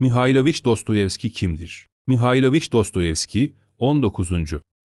Mihailovich Dostoyevski kimdir? Mihailovich Dostoyevski, 19.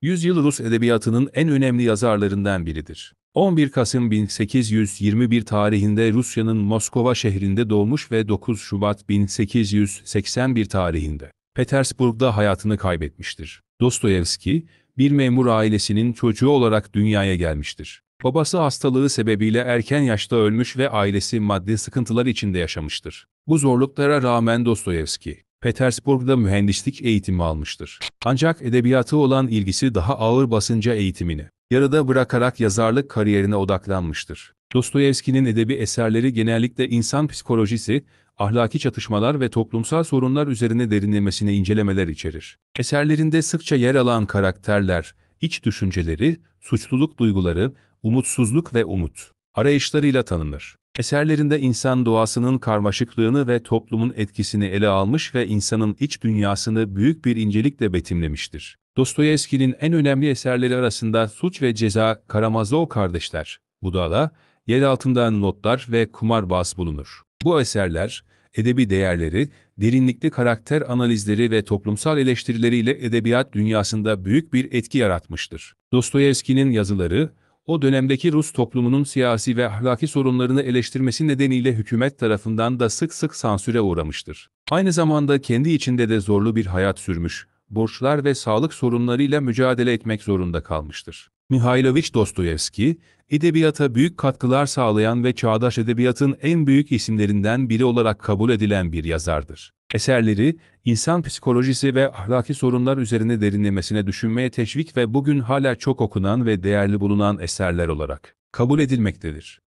yüzyıl Rus edebiyatının en önemli yazarlarından biridir. 11 Kasım 1821 tarihinde Rusya'nın Moskova şehrinde doğmuş ve 9 Şubat 1881 tarihinde Petersburg'da hayatını kaybetmiştir. Dostoyevski, bir memur ailesinin çocuğu olarak dünyaya gelmiştir. Babası hastalığı sebebiyle erken yaşta ölmüş ve ailesi maddi sıkıntılar içinde yaşamıştır. Bu zorluklara rağmen Dostoyevski, Petersburg'da mühendislik eğitimi almıştır. Ancak edebiyatı olan ilgisi daha ağır basınca eğitimini, yarıda bırakarak yazarlık kariyerine odaklanmıştır. Dostoyevski'nin edebi eserleri genellikle insan psikolojisi, ahlaki çatışmalar ve toplumsal sorunlar üzerine derinlemesine incelemeler içerir. Eserlerinde sıkça yer alan karakterler, iç düşünceleri, suçluluk duyguları, umutsuzluk ve umut arayışlarıyla tanınır. Eserlerinde insan doğasının karmaşıklığını ve toplumun etkisini ele almış ve insanın iç dünyasını büyük bir incelikle betimlemiştir. Dostoyevski'nin en önemli eserleri arasında Suç ve Ceza, Karamazov Kardeşler, Budala, Yer Altından Notlar ve Kumarbaz bulunur. Bu eserler, edebi değerleri, derinlikli karakter analizleri ve toplumsal eleştirileriyle edebiyat dünyasında büyük bir etki yaratmıştır. Dostoyevski'nin yazıları, o dönemdeki Rus toplumunun siyasi ve ahlaki sorunlarını eleştirmesi nedeniyle hükümet tarafından da sık sık sansüre uğramıştır. Aynı zamanda kendi içinde de zorlu bir hayat sürmüş, borçlar ve sağlık sorunlarıyla mücadele etmek zorunda kalmıştır. Mihailoviç Dostoyevski, edebiyata büyük katkılar sağlayan ve çağdaş edebiyatın en büyük isimlerinden biri olarak kabul edilen bir yazardır. Eserleri, insan psikolojisi ve ahlaki sorunlar üzerine derinlemesine düşünmeye teşvik ve bugün hala çok okunan ve değerli bulunan eserler olarak kabul edilmektedir.